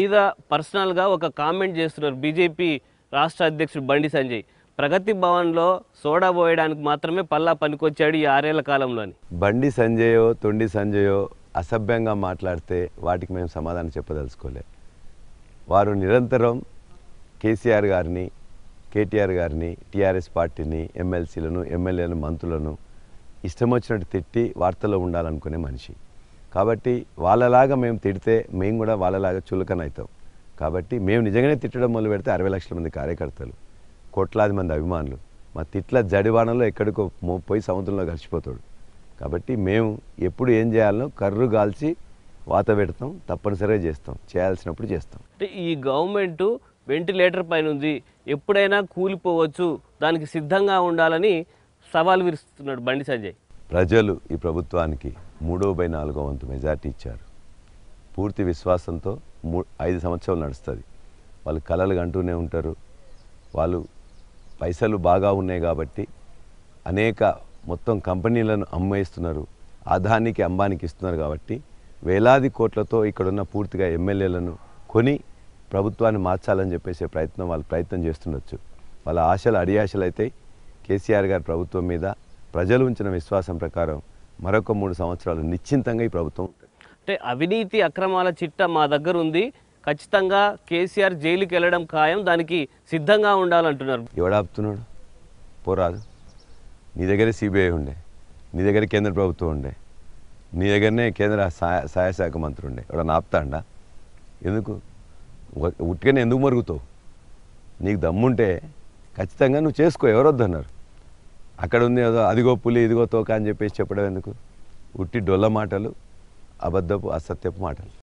మీద పర్సనల్గా ఒక కామెంట్ చేస్తున్నారు బీజేపీ రాష్ట్ర అధ్యక్షుడు బండి సంజయ్ ప్రగతి భవన్లో సోడా పోయడానికి మాత్రమే పల్లా పనికొచ్చాడు ఈ ఆరేళ్ల కాలంలోని బండి సంజయో తొండి సంజయో అసభ్యంగా మాట్లాడితే వాటికి మేము సమాధానం చెప్పదలుచుకోలే వారు నిరంతరం కేసీఆర్ గారిని కేటీఆర్ గారిని టీఆర్ఎస్ పార్టీని ఎమ్మెల్సీలను ఎమ్మెల్యేలను మంత్రులను ఇష్టం వచ్చినట్టు తిట్టి వార్తల్లో ఉండాలనుకునే మనిషి కాబట్టి వాళ్ళలాగా మేము తిడితే మేము కూడా వాళ్ళలాగా చులకన అవుతాం కాబట్టి మేము నిజంగానే తిట్టడం మొదలు పెడితే అరవై లక్షల మంది కార్యకర్తలు కోట్లాది మంది అభిమానులు మా తిట్ల జడివాణంలో ఎక్కడికో పోయి సముద్రంలో కలిసిపోతాడు కాబట్టి మేము ఎప్పుడు ఏం చేయాలనో కర్రు గాల్చి వాత పెడతాం తప్పనిసరిగా చేస్తాం చేయాల్సినప్పుడు చేస్తాం అంటే ఈ గవర్నమెంట్ వెంటిలేటర్ పైన ఉంది ఎప్పుడైనా కూలిపోవచ్చు దానికి సిద్ధంగా ఉండాలని సవాల్ విరుస్తున్నాడు బండి సంజయ్ ప్రజలు ఈ ప్రభుత్వానికి మూడో బై నాలుగో వంతు మెజార్టీ ఇచ్చారు పూర్తి విశ్వాసంతో మూ ఐదు సంవత్సరాలు నడుస్తుంది వాళ్ళు కళలు అంటూనే ఉంటారు వాళ్ళు పైసలు బాగా ఉన్నాయి కాబట్టి అనేక మొత్తం కంపెనీలను అమ్మేస్తున్నారు ఆదానికి అంబానికి ఇస్తున్నారు కాబట్టి వేలాది కోట్లతో ఇక్కడున్న పూర్తిగా ఎమ్మెల్యేలను కొని ప్రభుత్వాన్ని మార్చాలని చెప్పేసే ప్రయత్నం వాళ్ళు ప్రయత్నం చేస్తుండొచ్చు వాళ్ళ ఆశలు అడియాశలు అయితే కేసీఆర్ గారి ప్రభుత్వం మీద ప్రజలు ఉంచిన విశ్వాసం ప్రకారం మరొక మూడు సంవత్సరాలు నిశ్చింతంగా ఈ ప్రభుత్వం అంటే అవినీతి అక్రమాల చిట్ట మా దగ్గర ఉంది ఖచ్చితంగా కేసీఆర్ జైలుకి వెళ్ళడం ఖాయం దానికి సిద్ధంగా ఉండాలంటున్నారు ఎవడాపుతున్నాడు పోరాదు నీ దగ్గర సిబిఐ ఉండే నీ దగ్గర కేంద్ర ప్రభుత్వం ఉండే నీ దగ్గరనే కేంద్ర సహాయ శాఖ మంత్రి ఉండే ఎవడన్నా ఆపుతాండా ఎందుకు ఉట్టుకనే ఎందుకు మరుగుతావు నీకు దమ్ముంటే ఖచ్చితంగా నువ్వు చేసుకో ఎవరొద్దన్నారు అక్కడ ఉంది ఏదో అదిగో పులి ఇదిగో తోక అని చెప్పేసి చెప్పడం ఎందుకు ఉట్టి డొల్ల మాటలు అబద్ధపు అసత్యపు మాటలు